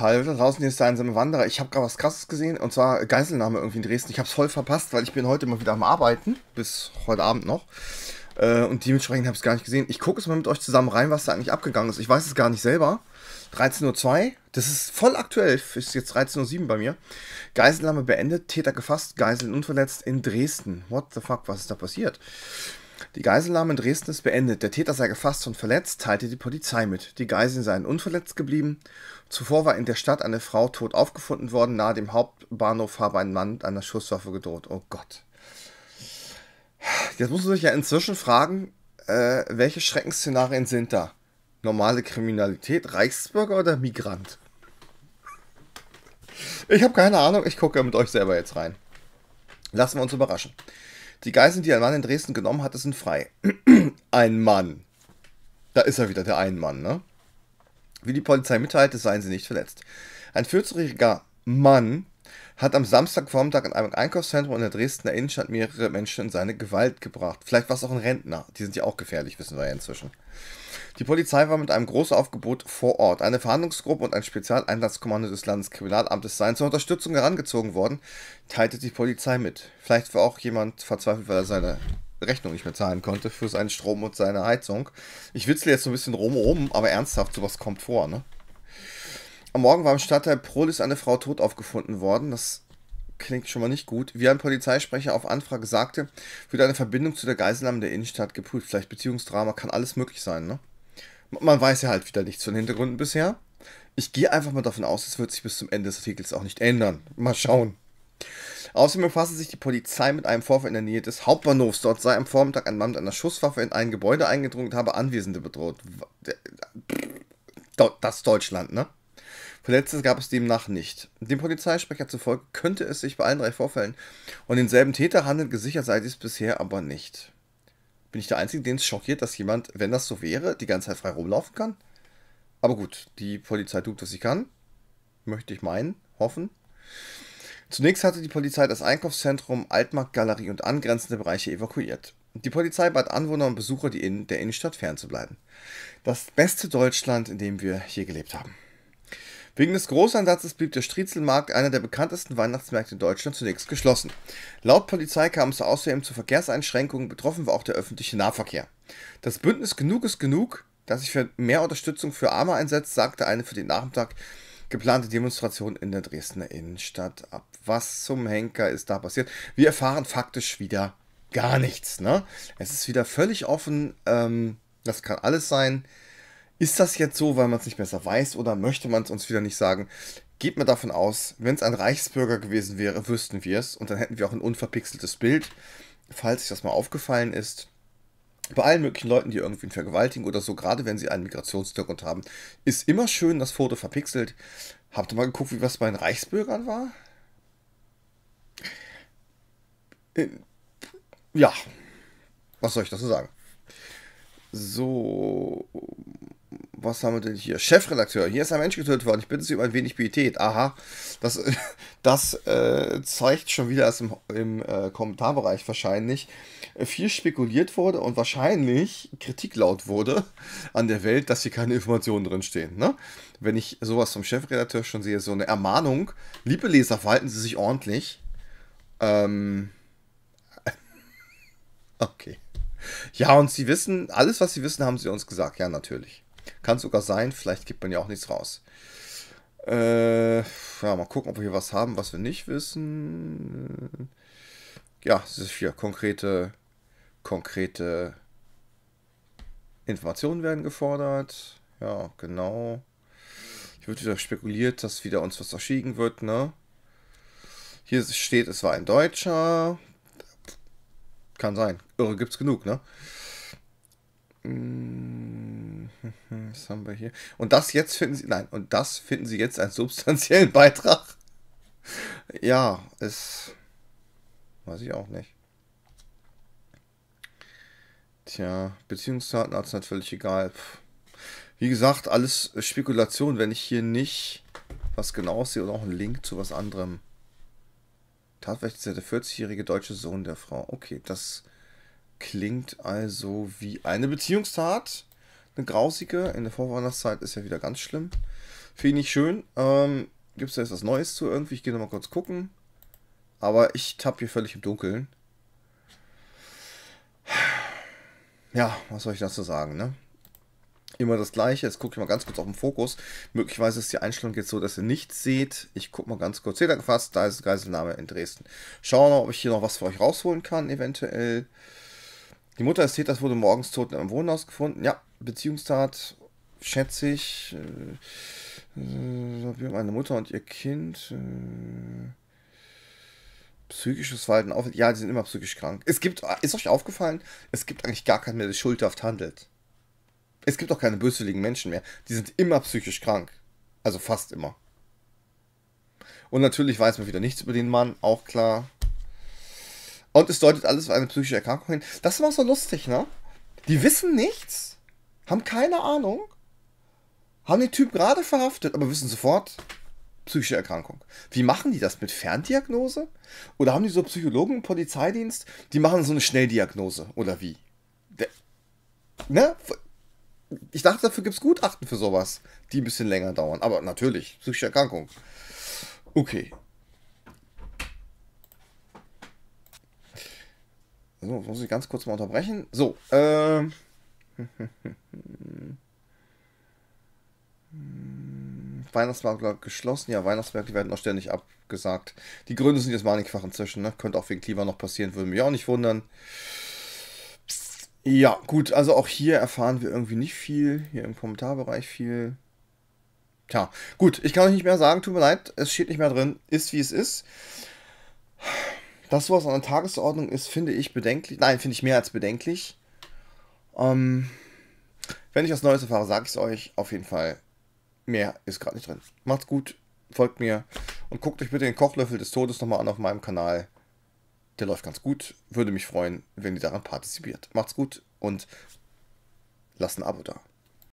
Hallo draußen, hier ist der einsame Wanderer. Ich habe gerade was Krasses gesehen und zwar Geiselnahme irgendwie in Dresden. Ich habe es voll verpasst, weil ich bin heute immer wieder am Arbeiten, bis heute Abend noch. Äh, und dementsprechend habe ich es gar nicht gesehen. Ich gucke es mal mit euch zusammen rein, was da eigentlich abgegangen ist. Ich weiß es gar nicht selber. 13.02 Uhr, das ist voll aktuell, ist jetzt 13.07 Uhr bei mir. Geiselnahme beendet, Täter gefasst, Geiseln unverletzt in Dresden. What the fuck, was ist da passiert? Die Geiselnahme in Dresden ist beendet. Der Täter sei gefasst und verletzt, teilte die Polizei mit. Die Geiseln seien unverletzt geblieben. Zuvor war in der Stadt eine Frau tot aufgefunden worden. Nahe dem Hauptbahnhof habe ein Mann mit einer Schusswaffe gedroht. Oh Gott. Jetzt muss man sich ja inzwischen fragen, äh, welche Schreckensszenarien sind da? Normale Kriminalität, Reichsbürger oder Migrant? Ich habe keine Ahnung, ich gucke mit euch selber jetzt rein. Lassen wir uns überraschen. Die Geiseln, die ein Mann in Dresden genommen hatte, sind frei. ein Mann. Da ist er wieder, der ein Mann, ne? Wie die Polizei mitteilte, seien sie nicht verletzt. Ein 40-jähriger Mann hat am Samstagvormittag in einem Einkaufszentrum in der Dresdner Innenstadt mehrere Menschen in seine Gewalt gebracht. Vielleicht war es auch ein Rentner. Die sind ja auch gefährlich, wissen wir ja inzwischen. Die Polizei war mit einem Großaufgebot vor Ort. Eine Verhandlungsgruppe und ein Spezialeinsatzkommando des Landeskriminalamtes seien zur Unterstützung herangezogen worden, teilte die Polizei mit. Vielleicht war auch jemand verzweifelt, weil er seine Rechnung nicht mehr zahlen konnte für seinen Strom und seine Heizung. Ich witzle jetzt so ein bisschen rum rum, aber ernsthaft, sowas kommt vor, ne? Am Morgen war im Stadtteil Prolis eine Frau tot aufgefunden worden. Das klingt schon mal nicht gut. Wie ein Polizeisprecher auf Anfrage sagte, wird eine Verbindung zu der Geiselnahme der Innenstadt geprüft. Vielleicht Beziehungsdrama, kann alles möglich sein, ne? Man weiß ja halt wieder nichts von den Hintergründen bisher. Ich gehe einfach mal davon aus, es wird sich bis zum Ende des Artikels auch nicht ändern. Mal schauen. Außerdem befasste sich die Polizei mit einem Vorfall in der Nähe des Hauptbahnhofs. Dort sei am Vormittag ein Mann mit einer Schusswaffe in ein Gebäude eingedrungen und habe Anwesende bedroht. Das Deutschland, ne? Verletzte gab es demnach nicht. Dem Polizeisprecher zufolge könnte es sich bei allen drei Vorfällen und denselben Täter handeln, gesichert sei dies bisher aber nicht. Bin ich der Einzige, den es schockiert, dass jemand, wenn das so wäre, die ganze Zeit frei rumlaufen kann? Aber gut, die Polizei tut, was sie kann. Möchte ich meinen, hoffen. Zunächst hatte die Polizei das Einkaufszentrum, Altmarktgalerie und angrenzende Bereiche evakuiert. Die Polizei bat Anwohner und Besucher, die in der Innenstadt fernzubleiben. Das beste Deutschland, in dem wir hier gelebt haben. Wegen des Großansatzes blieb der Striezelmarkt, einer der bekanntesten Weihnachtsmärkte in Deutschland, zunächst geschlossen. Laut Polizei kam es außerdem zu Verkehrseinschränkungen, betroffen war auch der öffentliche Nahverkehr. Das Bündnis Genug ist genug, das sich für mehr Unterstützung für Arme einsetzt, sagte eine für den Nachmittag geplante Demonstration in der Dresdner Innenstadt ab. Was zum Henker ist da passiert? Wir erfahren faktisch wieder gar nichts. Ne? Es ist wieder völlig offen. Ähm, das kann alles sein. Ist das jetzt so, weil man es nicht besser weiß oder möchte man es uns wieder nicht sagen? Geht mir davon aus, wenn es ein Reichsbürger gewesen wäre, wüssten wir es und dann hätten wir auch ein unverpixeltes Bild, falls sich das mal aufgefallen ist. Bei allen möglichen Leuten, die irgendwen vergewaltigen oder so, gerade wenn sie einen Migrationshintergrund haben, ist immer schön das Foto verpixelt. Habt ihr mal geguckt, wie was bei den Reichsbürgern war? Äh, ja, was soll ich dazu sagen? So, was haben wir denn hier? Chefredakteur, hier ist ein Mensch getötet worden. Ich bitte Sie um ein wenig Pietät. Aha, das, das äh, zeigt schon wieder, dass im, im äh, Kommentarbereich wahrscheinlich viel spekuliert wurde und wahrscheinlich Kritik laut wurde an der Welt, dass hier keine Informationen drinstehen. Ne? Wenn ich sowas vom Chefredakteur schon sehe, so eine Ermahnung, liebe Leser, verhalten Sie sich ordentlich. Ähm, okay. Ja, und sie wissen, alles, was sie wissen, haben sie uns gesagt. Ja, natürlich. Kann sogar sein, vielleicht gibt man ja auch nichts raus. Äh, ja, mal gucken, ob wir hier was haben, was wir nicht wissen. Ja, es ist hier konkrete, konkrete Informationen werden gefordert. Ja, genau. Hier wird wieder spekuliert, dass wieder uns was erschienen wird, ne? Hier steht, es war ein Deutscher. Kann sein. Irre gibt's genug, ne? Mm-hmm, was haben wir hier? Und das jetzt finden Sie, nein, und das finden Sie jetzt einen substanziellen Beitrag? Ja, es weiß ich auch nicht. Tja, Beziehungsdatenarzt hat natürlich egal. Wie gesagt, alles Spekulation, wenn ich hier nicht was genau sehe oder auch einen Link zu was anderem. Tatsächlich der 40-jährige deutsche Sohn der Frau. Okay, das Klingt also wie eine Beziehungstat. Eine grausige. In der Vorweihnachtszeit ist ja wieder ganz schlimm. Finde ich schön. Ähm, Gibt es da jetzt was Neues zu irgendwie? Ich gehe nochmal kurz gucken. Aber ich tapp hier völlig im Dunkeln. Ja, was soll ich dazu sagen, ne? Immer das gleiche. Jetzt gucke ich mal ganz kurz auf den Fokus. Möglicherweise ist die Einstellung jetzt so, dass ihr nichts seht. Ich gucke mal ganz kurz. Seht ihr gefasst? Da ist Geiselname in Dresden. Schauen wir mal, ob ich hier noch was für euch rausholen kann, eventuell. Die Mutter des Täters wurde morgens tot in einem Wohnhaus gefunden. Ja, Beziehungstat, schätze ich. Äh, äh meine Mutter und ihr Kind. Äh, psychisches Verhalten auf. Ja, die sind immer psychisch krank. Es gibt, ist euch aufgefallen, es gibt eigentlich gar keinen mehr, der schuldhaft handelt. Es gibt auch keine böswilligen Menschen mehr. Die sind immer psychisch krank. Also fast immer. Und natürlich weiß man wieder nichts über den Mann, auch klar. Und es deutet alles auf eine psychische Erkrankung hin. Das ist immer so lustig, ne? Die wissen nichts, haben keine Ahnung, haben den Typ gerade verhaftet, aber wissen sofort, psychische Erkrankung. Wie machen die das? Mit Ferndiagnose? Oder haben die so Psychologen im Polizeidienst, die machen so eine Schnelldiagnose? Oder wie? ne? Ich dachte, dafür gibt es Gutachten für sowas, die ein bisschen länger dauern. Aber natürlich, psychische Erkrankung. Okay, So, muss ich ganz kurz mal unterbrechen. So, ähm. Weihnachtsmarkt geschlossen. Ja, Weihnachtsmärkte werden auch ständig abgesagt. Die Gründe sind jetzt mannigfach inzwischen. Ne? Könnte auch wegen Klima noch passieren, würde mich auch nicht wundern. Ja, gut, also auch hier erfahren wir irgendwie nicht viel. Hier im Kommentarbereich viel. Tja, gut, ich kann euch nicht mehr sagen, tut mir leid, es steht nicht mehr drin, ist wie es ist. Das, was an der Tagesordnung ist, finde ich bedenklich. Nein, finde ich mehr als bedenklich. Ähm, wenn ich was Neues erfahre, sage ich es euch. Auf jeden Fall, mehr ist gerade nicht drin. Macht's gut, folgt mir und guckt euch bitte den Kochlöffel des Todes nochmal an auf meinem Kanal. Der läuft ganz gut. Würde mich freuen, wenn ihr daran partizipiert. Macht's gut und lasst ein Abo da.